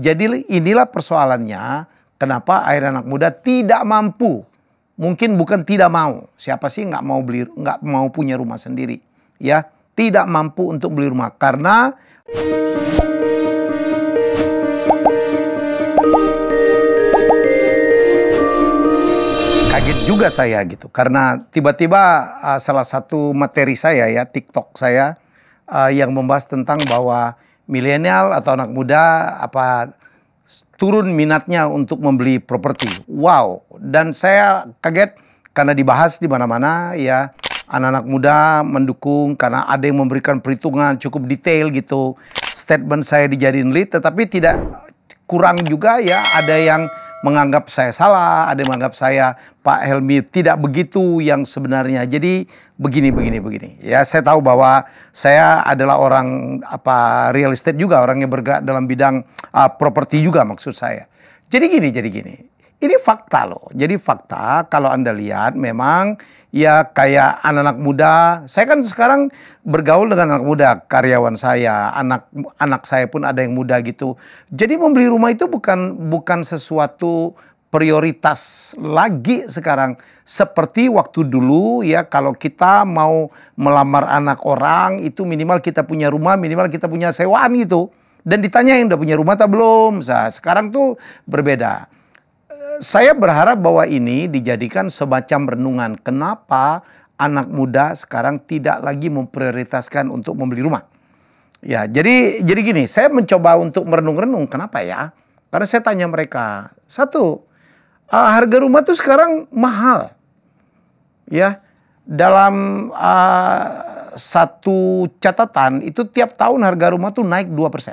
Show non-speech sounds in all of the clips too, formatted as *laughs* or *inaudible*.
Jadi inilah persoalannya kenapa air anak muda tidak mampu. Mungkin bukan tidak mau. Siapa sih nggak mau beli nggak mau punya rumah sendiri, ya? Tidak mampu untuk beli rumah karena kaget juga saya gitu karena tiba-tiba uh, salah satu materi saya ya TikTok saya uh, yang membahas tentang bahwa milenial atau anak muda apa turun minatnya untuk membeli properti. Wow, dan saya kaget karena dibahas di mana-mana ya anak-anak muda mendukung karena ada yang memberikan perhitungan cukup detail gitu. Statement saya dijadiin lead tetapi tidak kurang juga ya ada yang menganggap saya salah, ada yang menganggap saya Pak Helmi tidak begitu yang sebenarnya. Jadi begini begini begini. Ya saya tahu bahwa saya adalah orang apa real estate juga orang yang bergerak dalam bidang uh, properti juga maksud saya. Jadi gini jadi gini. Ini fakta loh. Jadi fakta kalau Anda lihat memang ya kayak anak-anak muda. Saya kan sekarang bergaul dengan anak muda, karyawan saya, anak anak saya pun ada yang muda gitu. Jadi membeli rumah itu bukan bukan sesuatu prioritas lagi sekarang seperti waktu dulu ya kalau kita mau melamar anak orang itu minimal kita punya rumah minimal kita punya sewaan gitu dan ditanya yang udah punya rumah atau belum nah, sekarang tuh berbeda saya berharap bahwa ini dijadikan semacam renungan. Kenapa anak muda sekarang tidak lagi memprioritaskan untuk membeli rumah? Ya, jadi jadi gini, saya mencoba untuk merenung-renung kenapa ya? Karena saya tanya mereka, satu, uh, harga rumah tuh sekarang mahal. Ya, dalam uh, satu catatan itu tiap tahun harga rumah tuh naik 2%.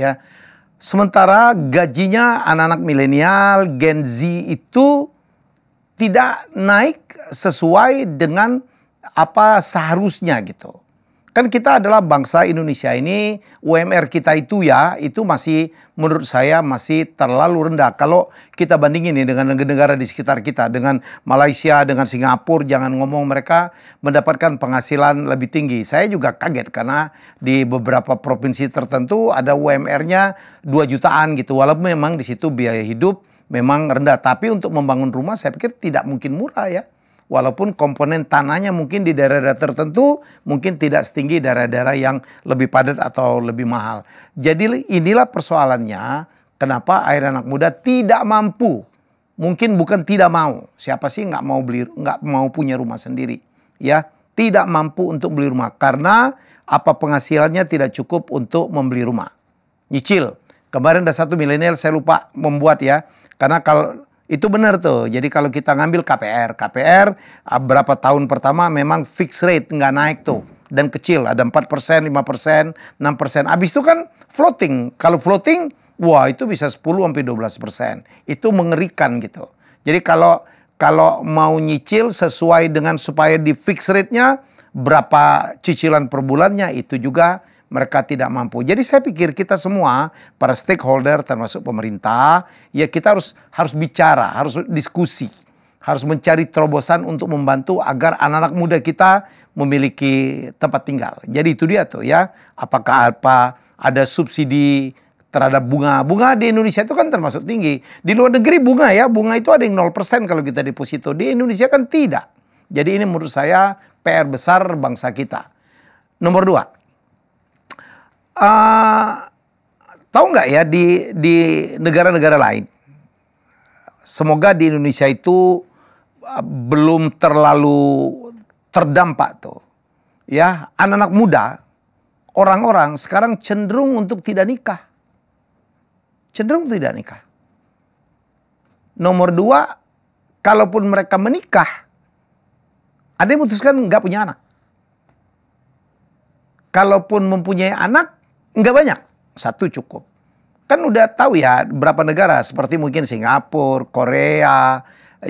Ya. Sementara gajinya anak-anak milenial, Gen Z itu tidak naik sesuai dengan apa seharusnya gitu. Kan kita adalah bangsa Indonesia ini UMR kita itu ya itu masih menurut saya masih terlalu rendah. Kalau kita bandingin nih dengan negara-negara di sekitar kita dengan Malaysia, dengan Singapura jangan ngomong mereka mendapatkan penghasilan lebih tinggi. Saya juga kaget karena di beberapa provinsi tertentu ada UMR-nya 2 jutaan gitu. Walaupun memang di situ biaya hidup memang rendah tapi untuk membangun rumah saya pikir tidak mungkin murah ya walaupun komponen tanahnya mungkin di daerah-daerah tertentu mungkin tidak setinggi daerah-daerah yang lebih padat atau lebih mahal. Jadi inilah persoalannya kenapa air anak muda tidak mampu. Mungkin bukan tidak mau. Siapa sih nggak mau beli nggak mau punya rumah sendiri, ya? Tidak mampu untuk beli rumah karena apa penghasilannya tidak cukup untuk membeli rumah. Nyicil. Kemarin ada satu milenial saya lupa membuat ya. Karena kalau itu benar tuh. Jadi kalau kita ngambil KPR, KPR ah, berapa tahun pertama memang fix rate nggak naik tuh dan kecil ada 4%, 5%, 6%. abis itu kan floating. Kalau floating wah itu bisa 10 sampai 12%. Itu mengerikan gitu. Jadi kalau kalau mau nyicil sesuai dengan supaya di fix rate-nya berapa cicilan per bulannya itu juga mereka tidak mampu. Jadi saya pikir kita semua para stakeholder termasuk pemerintah, ya kita harus harus bicara, harus diskusi, harus mencari terobosan untuk membantu agar anak-anak muda kita memiliki tempat tinggal. Jadi itu dia tuh ya, apakah apa ada subsidi terhadap bunga. Bunga di Indonesia itu kan termasuk tinggi. Di luar negeri bunga ya, bunga itu ada yang 0% kalau kita deposito. Di Indonesia kan tidak. Jadi ini menurut saya PR besar bangsa kita. Nomor dua, Eh, tahu nggak ya di di negara-negara lain? Semoga di Indonesia itu eh, belum terlalu terdampak tuh. Ya, anak-anak muda, orang-orang sekarang cenderung untuk tidak nikah. Cenderung tidak nikah. Nomor dua, kalaupun mereka menikah, ada yang memutuskan nggak punya anak. Kalaupun mempunyai anak, Nggak banyak, satu cukup. Kan udah tahu ya berapa negara seperti mungkin Singapura, Korea,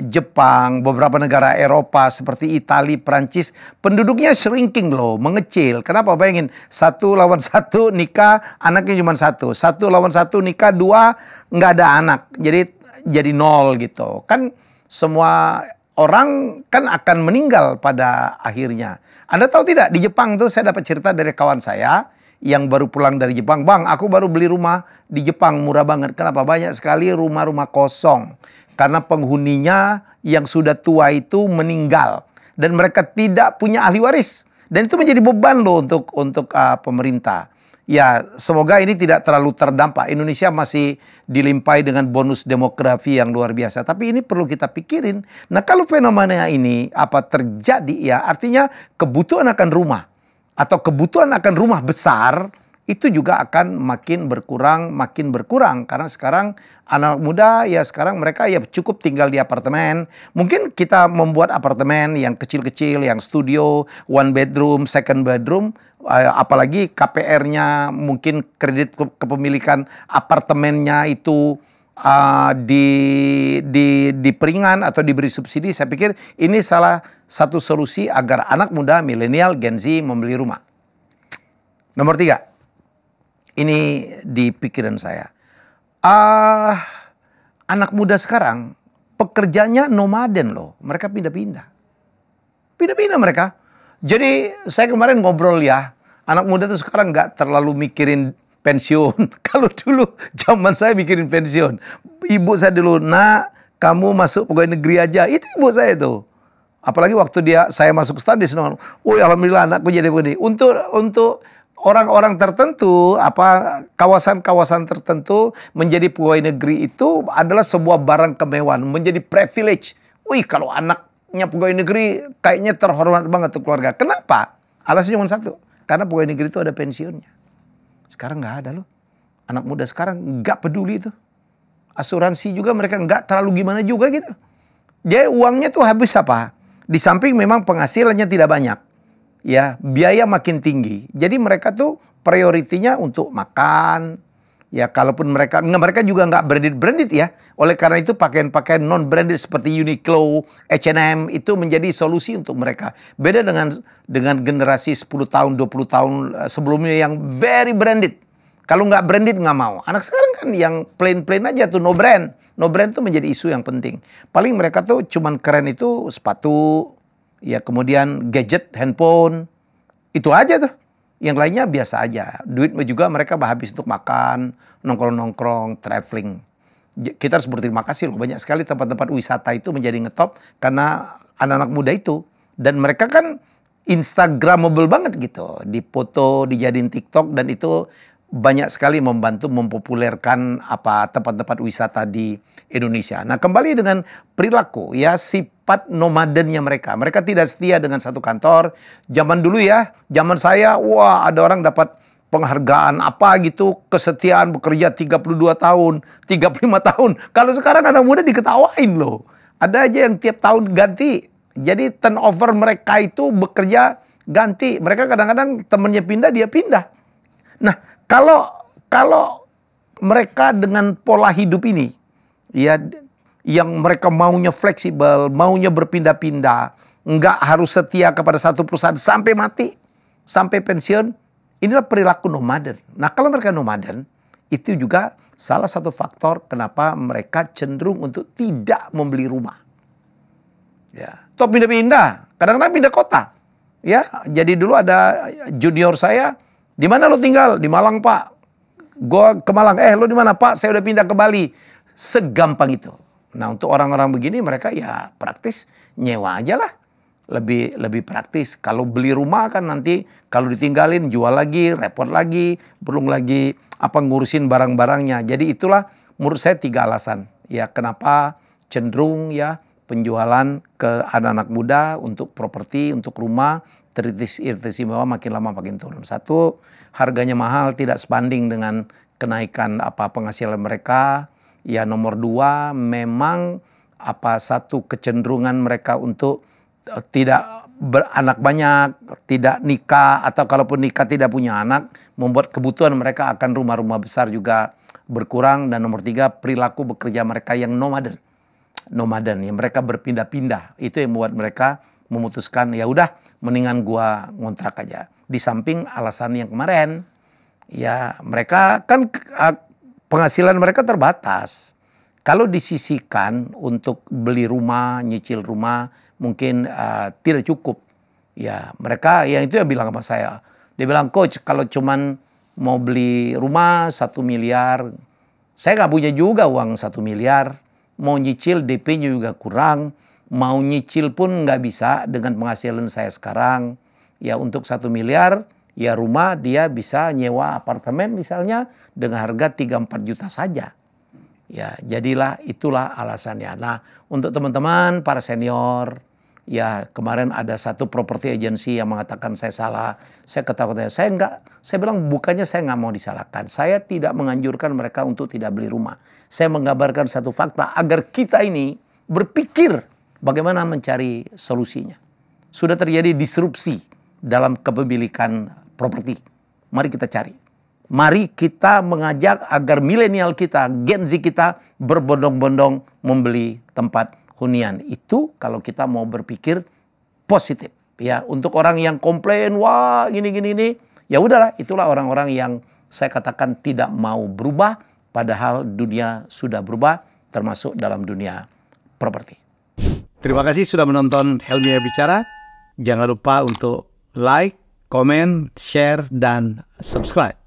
Jepang, beberapa negara Eropa seperti Italia, Prancis, penduduknya shrinking loh, mengecil. Kenapa? Bayangin, satu lawan satu nikah, anaknya cuma satu. Satu lawan satu nikah, dua nggak ada anak. Jadi jadi nol gitu. Kan semua orang kan akan meninggal pada akhirnya. Anda tahu tidak, di Jepang tuh saya dapat cerita dari kawan saya, yang baru pulang dari Jepang, "Bang, aku baru beli rumah di Jepang, murah banget." Kenapa? Banyak sekali rumah-rumah kosong karena penghuninya yang sudah tua itu meninggal dan mereka tidak punya ahli waris. Dan itu menjadi beban loh untuk untuk uh, pemerintah. Ya, semoga ini tidak terlalu terdampak. Indonesia masih dilimpai dengan bonus demografi yang luar biasa. Tapi ini perlu kita pikirin. Nah, kalau fenomena ini apa terjadi ya, artinya kebutuhan akan rumah atau kebutuhan akan rumah besar itu juga akan makin berkurang, makin berkurang karena sekarang anak muda ya sekarang mereka ya cukup tinggal di apartemen. Mungkin kita membuat apartemen yang kecil-kecil, yang studio, one bedroom, second bedroom, eh, apalagi KPR-nya mungkin kredit kepemilikan apartemennya itu uh, di, di, diperingan atau diberi subsidi, saya pikir ini salah satu solusi agar anak muda milenial Gen Z membeli rumah. Nomor tiga, ini di pikiran saya. Uh, anak muda sekarang pekerjanya nomaden loh, mereka pindah-pindah. Pindah-pindah mereka. Jadi saya kemarin ngobrol ya, anak muda tuh sekarang nggak terlalu mikirin pensiun. *laughs* Kalau dulu zaman saya mikirin pensiun. Ibu saya dulu, nak kamu masuk pegawai negeri aja. Itu ibu saya itu. Apalagi waktu dia saya masuk stan di Oh woi alhamdulillah anakku jadi begini. Untuk untuk orang-orang tertentu, apa kawasan-kawasan tertentu menjadi pegawai negeri itu adalah sebuah barang kemewahan, menjadi privilege. Wih kalau anaknya pegawai negeri kayaknya terhormat banget tuh keluarga. Kenapa? Alasnya cuma satu, karena pegawai negeri itu ada pensiunnya. Sekarang nggak ada loh. Anak muda sekarang nggak peduli itu. Asuransi juga mereka nggak terlalu gimana juga gitu. Jadi uangnya tuh habis apa? Di samping memang penghasilannya tidak banyak. Ya, biaya makin tinggi. Jadi mereka tuh prioritinya untuk makan, Ya kalaupun mereka, nggak mereka juga nggak branded-branded ya. Oleh karena itu pakaian-pakaian non-branded seperti Uniqlo, H&M itu menjadi solusi untuk mereka. Beda dengan dengan generasi 10 tahun, 20 tahun eh, sebelumnya yang very branded. Kalau nggak branded nggak mau. Anak sekarang kan yang plain-plain aja tuh no brand. No brand tuh menjadi isu yang penting. Paling mereka tuh cuman keren itu sepatu, ya kemudian gadget, handphone. Itu aja tuh. Yang lainnya biasa aja. Duit juga mereka habis untuk makan, nongkrong-nongkrong, traveling. Kita harus berterima kasih loh banyak sekali tempat-tempat wisata itu menjadi ngetop karena anak-anak muda itu dan mereka kan instagramable banget gitu. Dipoto, dijadiin TikTok dan itu banyak sekali membantu mempopulerkan apa tempat-tempat wisata di Indonesia. Nah, kembali dengan perilaku ya sifat nomadennya mereka. Mereka tidak setia dengan satu kantor. Zaman dulu ya, zaman saya wah ada orang dapat penghargaan apa gitu, kesetiaan bekerja 32 tahun, 35 tahun. Kalau sekarang anak muda diketawain loh. Ada aja yang tiap tahun ganti. Jadi turnover mereka itu bekerja ganti. Mereka kadang-kadang temennya pindah, dia pindah. Nah, kalau kalau mereka dengan pola hidup ini ya yang mereka maunya fleksibel, maunya berpindah-pindah, nggak harus setia kepada satu perusahaan sampai mati, sampai pensiun, inilah perilaku nomaden. Nah kalau mereka nomaden, itu juga salah satu faktor kenapa mereka cenderung untuk tidak membeli rumah. Ya, top pindah-pindah, kadang-kadang pindah kota. Ya, jadi dulu ada junior saya di mana lo tinggal? Di Malang, Pak. Gua ke Malang. Eh, lo di mana, Pak? Saya udah pindah ke Bali. Segampang itu. Nah, untuk orang-orang begini mereka ya praktis nyewa aja lah. Lebih lebih praktis. Kalau beli rumah kan nanti kalau ditinggalin jual lagi, repot lagi, belum lagi apa ngurusin barang-barangnya. Jadi itulah menurut saya tiga alasan. Ya, kenapa cenderung ya penjualan ke anak-anak muda untuk properti, untuk rumah, terisi bawah makin lama makin turun. Satu, harganya mahal tidak sebanding dengan kenaikan apa penghasilan mereka. Ya nomor dua, memang apa satu kecenderungan mereka untuk uh, tidak beranak banyak, tidak nikah atau kalaupun nikah tidak punya anak, membuat kebutuhan mereka akan rumah-rumah besar juga berkurang dan nomor tiga perilaku bekerja mereka yang nomaden nomaden ya mereka berpindah-pindah itu yang membuat mereka memutuskan ya udah mendingan gua ngontrak aja di samping alasan yang kemarin ya mereka kan penghasilan mereka terbatas kalau disisikan untuk beli rumah nyicil rumah mungkin uh, tidak cukup ya mereka yang itu yang bilang sama saya dia bilang coach kalau cuman mau beli rumah satu miliar saya nggak punya juga uang satu miliar mau nyicil DP-nya juga kurang, mau nyicil pun nggak bisa dengan penghasilan saya sekarang. Ya untuk satu miliar, ya rumah dia bisa nyewa apartemen misalnya dengan harga 3-4 juta saja. Ya jadilah itulah alasannya. Nah untuk teman-teman para senior, ya kemarin ada satu properti agensi yang mengatakan saya salah, saya ketakutan, saya enggak, saya bilang bukannya saya nggak mau disalahkan, saya tidak menganjurkan mereka untuk tidak beli rumah. Saya menggambarkan satu fakta agar kita ini berpikir bagaimana mencari solusinya. Sudah terjadi disrupsi dalam kepemilikan properti. Mari kita cari. Mari kita mengajak agar milenial kita, Gen Z kita berbondong-bondong membeli tempat hunian. Itu kalau kita mau berpikir positif. Ya, untuk orang yang komplain, wah gini gini ini, ya udahlah, itulah orang-orang yang saya katakan tidak mau berubah padahal dunia sudah berubah termasuk dalam dunia properti. Terima kasih sudah menonton Helmi Bicara. Jangan lupa untuk like, comment, share, dan subscribe.